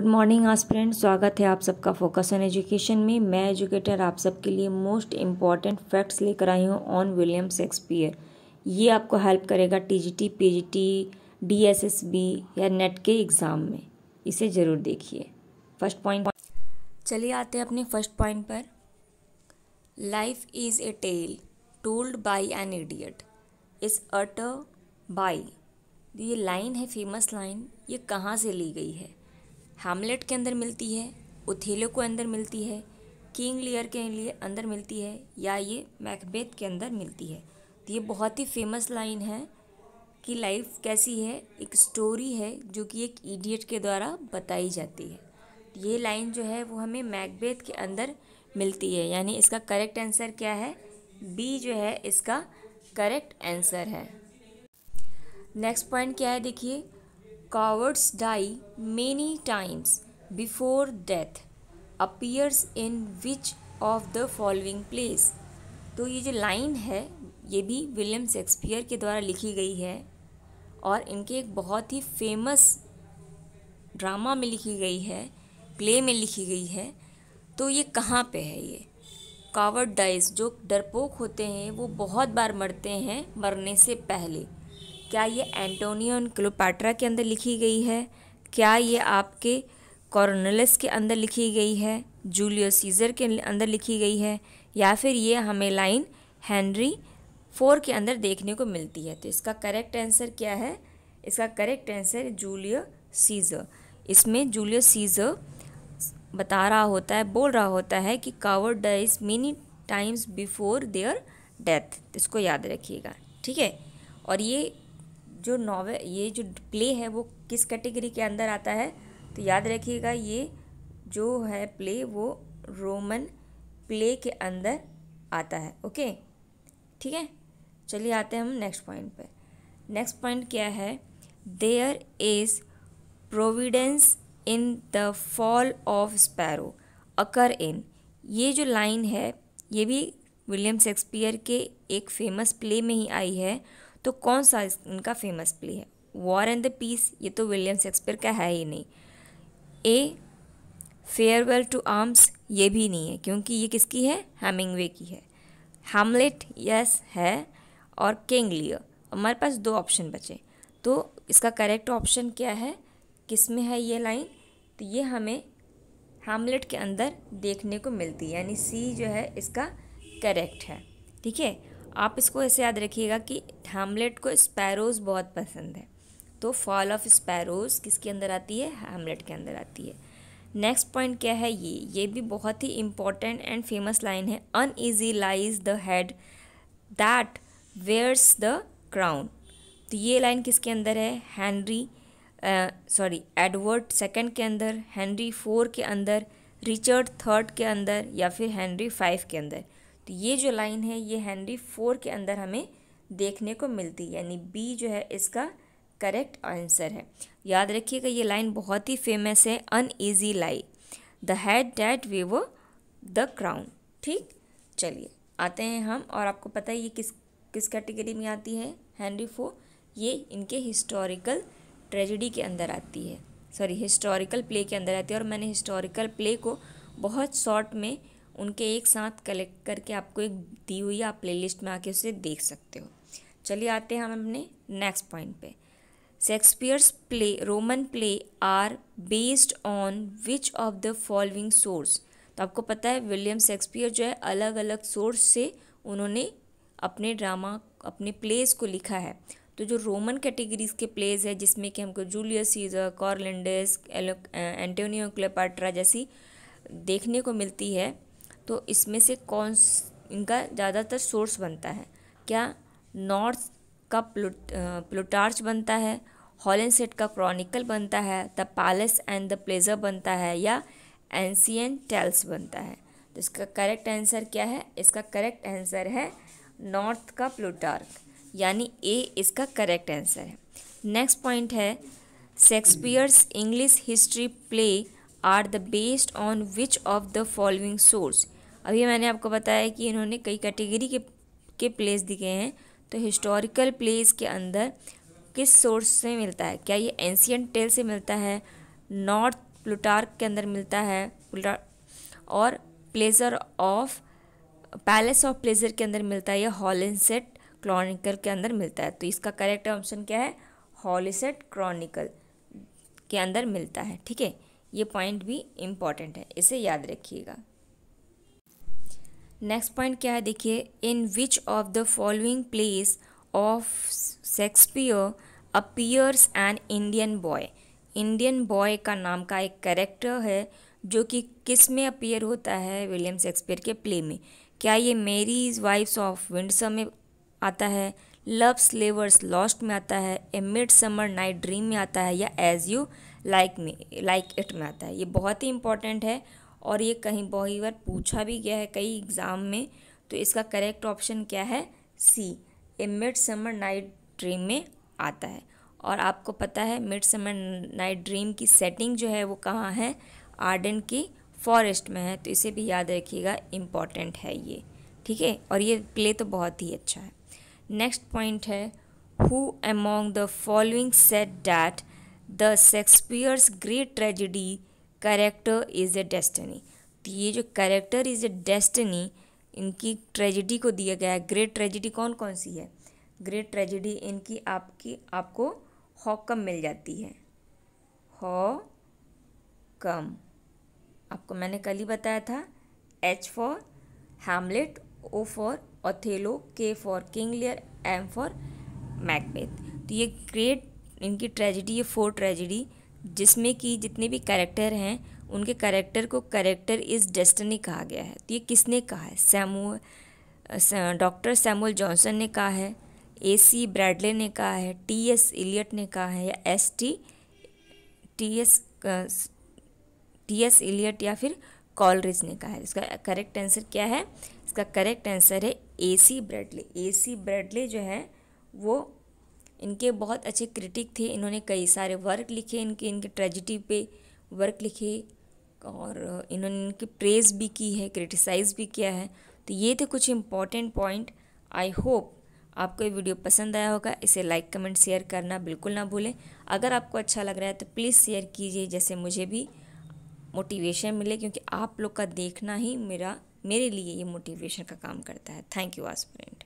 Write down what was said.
good morning आस्पिरेंट स्वागत है आप सबका फोकस ऑन एजुकेशन में मैं एजुकेटर आप सबके लिए मोस्ट इम्पॉर्टेंट फैक्ट्स लेकर आई हूँ ऑन विलियम शेक्सपियर ये आपको हेल्प करेगा टीजीटी पीजीटी डीएसएसबी या नेट के एग्ज़ाम में इसे ज़रूर देखिए फर्स्ट पॉइंट चलिए आते हैं अपने फर्स्ट पॉइंट पर life is a tale told by an idiot is at by ये लाइन है फेमस लाइन ये कहाँ से ली गई है हैमलेट के अंदर मिलती है उथेलो को अंदर मिलती है किंग लियर के लिए अंदर मिलती है या ये मैकबेथ के अंदर मिलती है तो ये बहुत ही फेमस लाइन है कि लाइफ कैसी है एक स्टोरी है जो कि एक इडियट के द्वारा बताई जाती है तो ये लाइन जो है वो हमें मैकबेथ के अंदर मिलती है यानी इसका करेक्ट आंसर क्या है बी जो है इसका करेक्ट आंसर है नेक्स्ट पॉइंट क्या है देखिए cowards die many times before death appears in which of the following place तो ये जो लाइन है ये भी विलियम शेक्सपियर के द्वारा लिखी गई है और इनके एक बहुत ही फेमस ड्रामा में लिखी गई है प्ले में लिखी गई है तो ये कहाँ पे है ये कावर्ड डाइस जो डरपोक होते हैं वो बहुत बार मरते हैं मरने से पहले क्या ये एंटोनियो एंड क्लोपाट्रा के अंदर लिखी गई है क्या ये आपके कॉर्नलिस के अंदर लिखी गई है जूलियो सीजर के अंदर लिखी गई है या फिर ये हमें लाइन हेनरी फोर के अंदर देखने को मिलती है तो इसका करेक्ट आंसर क्या है इसका करेक्ट आंसर जूलियो सीजर इसमें जूलियो सीजर बता रहा होता है बोल रहा होता है कि coward dies many times before their death इसको याद रखिएगा ठीक है और ये जो नॉवे ये जो प्ले है वो किस कैटेगरी के अंदर आता है तो याद रखिएगा ये जो है प्ले वो रोमन प्ले के अंदर आता है ओके ठीक है चलिए आते हैं हम नेक्स्ट पॉइंट पर नेक्स्ट पॉइंट क्या है there is providence in the fall of sparrow occur in ये जो लाइन है ये भी विलियम शेक्सपियर के एक फेमस प्ले में ही आई है तो कौन सा इनका फेमस प्ले है वॉर एंड द पीस ये तो विलियम शेक्सपियर का है ही नहीं ए फेयरवेल टू आर्म्स ये भी नहीं है क्योंकि ये किसकी है हैमिंगवे की है हेमलेट यस है और किंग लियर हमारे पास दो ऑप्शन बचे तो इसका करेक्ट ऑप्शन क्या है किस में है ये लाइन तो ये हमें हेमलेट के अंदर देखने को मिलती है यानी सी जो है इसका करेक्ट है ठीक है आप इसको ऐसे याद रखिएगा कि हैमलेट को स्पैरोज़ बहुत पसंद है तो फॉल ऑफ स्पैरोज़ किसके अंदर आती है हैमलेट के अंदर आती है नेक्स्ट पॉइंट क्या है ये ये भी बहुत ही इम्पॉर्टेंट एंड फेमस लाइन है uneasy lies the head that wears the crown तो ये लाइन किसके अंदर है हैनरी सॉरी एडवर्ड सेकेंड के अंदर हैंनरी फोर के अंदर रिचर्ड थर्ड के अंदर या फिर हैंनरी फाइव के अंदर तो ये जो लाइन है ये हेनरी फोर के अंदर हमें देखने को मिलती है यानी बी जो है इसका करेक्ट आंसर है याद रखिएगा ये लाइन बहुत ही फेमस है uneasy lie the head that we woe the crown ठीक चलिए आते हैं हम और आपको पता है ये किस किस कैटेगरी में आती है हेनरी फोर ये इनके हिस्टोरिकल ट्रेजिडी के अंदर आती है सॉरी हिस्टोरिकल प्ले के अंदर आती है और मैंने हिस्टोरिकल प्ले को बहुत शॉर्ट में उनके एक साथ कलेक्ट करके आपको एक दी हुई आप लिस्ट में आके उसे देख सकते हो चलिए आते हैं हम अपने नेक्स्ट पॉइंट पे Shakespeare's play Roman play are based on which of the following source तो आपको पता है विलियम शेक्सपियर जो है अलग अलग सोर्स से उन्होंने अपने ड्रामा अपने प्लेज को लिखा है तो जो रोमन कैटेगरीज के प्लेज है जिसमें कि हमको Julius Caesar Coriolanus Antonio Cleopatra जैसी देखने को मिलती है तो इसमें से कौन इनका ज़्यादातर सोर्स बनता है क्या नॉर्थ का प्लूट प्लूटार्च बनता है हॉलैंड सेट का क्रॉनिकल बनता है the palace and the pleasure बनता है या एंसियन टेल्स बनता है तो इसका करेक्ट आंसर क्या है इसका करेक्ट आंसर है नॉर्थ का प्लूटार्क यानी ए इसका करेक्ट आंसर है नेक्स्ट पॉइंट है Shakespeare's English history play are the based on which of the following source अभी मैंने आपको बताया कि इन्होंने कई कैटेगरी के के प्लेस दिखे हैं तो हिस्टोरिकल प्लेस के अंदर किस सोर्स से मिलता है क्या ये एंशियन टेल से मिलता है नॉर्थ प्लूटार्क के अंदर मिलता है और pleasure of palace of pleasure के अंदर मिलता है या हॉलिनसेट क्रॉनिकल के अंदर मिलता है तो इसका करेक्ट ऑप्शन क्या है हॉलिसेट क्रॉनिकल के अंदर मिलता है ठीक है ये पॉइंट भी इम्पॉर्टेंट है इसे याद रखिएगा नेक्स्ट पॉइंट क्या है देखिए in which of the following place of Shakespeare appears an Indian boy Indian boy का नाम का एक करेक्टर है जो कि किस में अपीयर होता है विलियम शेक्सपियर के प्ले में क्या ये मेरी वाइफ्स ऑफ विंडसर में आता है लव स्लेवर्स लॉस्ट में आता है a midsummer night dream में आता है या एज यू लाइक में लाइक इट में आता है ये बहुत ही इंपॉर्टेंट है और ये कहीं बहुत बार पूछा भी गया है कई एग्ज़ाम में तो इसका करेक्ट ऑप्शन क्या है C a midsummer night dream में आता है और आपको पता है मिड समर नाइट ड्रीम की सेटिंग जो है वो कहाँ है आर्डन की फॉरेस्ट में है तो इसे भी याद रखिएगा इम्पॉर्टेंट है ये ठीक है और ये प्ले तो बहुत ही अच्छा है नेक्स्ट पॉइंट है who among the following set that the Shakespeare's great tragedy character is a destiny तो ये जो करेक्टर इज़ ए डेस्टनी इनकी ट्रेजिडी को दिया गया है ग्रेट ट्रेजिडी कौन कौन सी है ग्रेट ट्रेजिडी इनकी आपकी आपको हॉकम मिल जाती है हॉ कम आपको मैंने कल ही बताया था H for Hamlet O for Othello K for King Lear M for Macbeth तो ये ग्रेट इनकी ट्रेजिडी ये फोर ट्रेजिडी जिसमें कि जितने भी कैरेक्टर हैं उनके कैरेक्टर को कैरेक्टर इज़ डेस्टनी कहा गया है तो ये किसने कहा है सैमू डॉक्टर सैमुअल जॉनसन ने कहा है ए सी ब्रैडले ने कहा है टी एस इलियट ने कहा है या S T T S T S Eliot या फिर कॉलरिज ने कहा है इसका करेक्ट आंसर क्या है इसका करेक्ट आंसर है ए सी ब्रैडले ए सी ब्रैडले जो है वो इनके बहुत अच्छे क्रिटिक थे इन्होंने कई सारे वर्क लिखे इनके इनके ट्रेजिडी पे वर्क लिखे और इन्होंने इनकी प्रेज़ भी की है क्रिटिसाइज़ भी किया है तो ये थे कुछ इम्पॉर्टेंट पॉइंट आई होप आपको ये वीडियो पसंद आया होगा इसे लाइक कमेंट शेयर करना बिल्कुल ना भूलें अगर आपको अच्छा लग रहा है तो प्लीज़ शेयर कीजिए जैसे मुझे भी मोटिवेशन मिले क्योंकि आप लोग का देखना ही मेरा मेरे लिए ये मोटिवेशन का काम करता है थैंक यू फ्रेंड